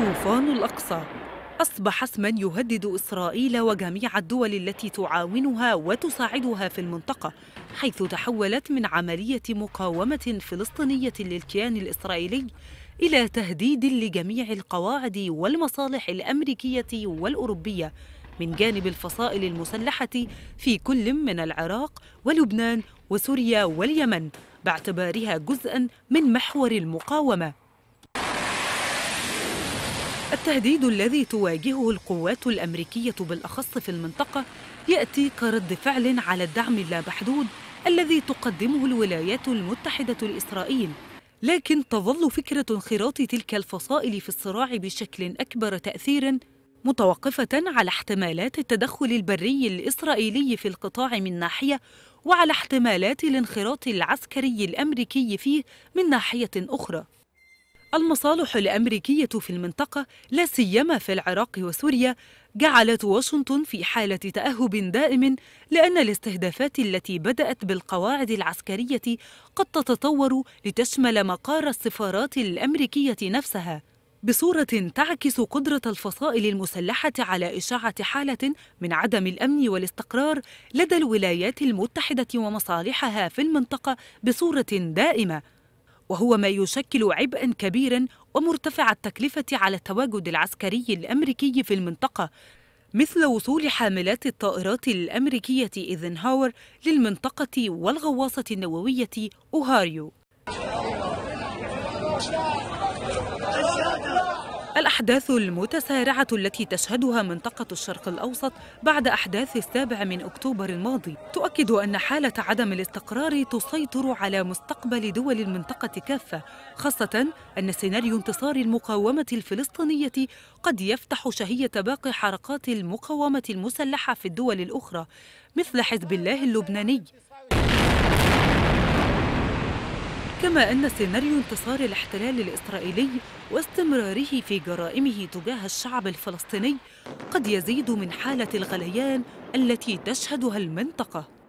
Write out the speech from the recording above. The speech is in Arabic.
طوفان الأقصى أصبح اسما يهدد إسرائيل وجميع الدول التي تعاونها وتساعدها في المنطقة حيث تحولت من عملية مقاومة فلسطينية للكيان الإسرائيلي إلى تهديد لجميع القواعد والمصالح الأمريكية والأوروبية من جانب الفصائل المسلحة في كل من العراق ولبنان وسوريا واليمن باعتبارها جزءاً من محور المقاومة التهديد الذي تواجهه القوات الأمريكية بالأخص في المنطقة يأتي كرد فعل على الدعم اللامحدود الذي تقدمه الولايات المتحدة لإسرائيل لكن تظل فكرة انخراط تلك الفصائل في الصراع بشكل أكبر تأثيراً متوقفة على احتمالات التدخل البري الإسرائيلي في القطاع من ناحية وعلى احتمالات الانخراط العسكري الأمريكي فيه من ناحية أخرى المصالح الأمريكية في المنطقة لا سيما في العراق وسوريا جعلت واشنطن في حالة تأهب دائم لأن الاستهدافات التي بدأت بالقواعد العسكرية قد تتطور لتشمل مقار السفارات الأمريكية نفسها بصورة تعكس قدرة الفصائل المسلحة على إشاعة حالة من عدم الأمن والاستقرار لدى الولايات المتحدة ومصالحها في المنطقة بصورة دائمة وهو ما يشكل عبئا كبيرا ومرتفع التكلفة على التواجد العسكري الأمريكي في المنطقة مثل وصول حاملات الطائرات الأمريكية إيزنهاور للمنطقة والغواصة النووية أوهاريو الأحداث المتسارعة التي تشهدها منطقة الشرق الأوسط بعد أحداث السابع من أكتوبر الماضي تؤكد أن حالة عدم الاستقرار تسيطر على مستقبل دول المنطقة كافة خاصة أن سيناريو انتصار المقاومة الفلسطينية قد يفتح شهية باقي حركات المقاومة المسلحة في الدول الأخرى مثل حزب الله اللبناني كما أن سيناريو انتصار الاحتلال الإسرائيلي واستمراره في جرائمه تجاه الشعب الفلسطيني قد يزيد من حالة الغليان التي تشهدها المنطقة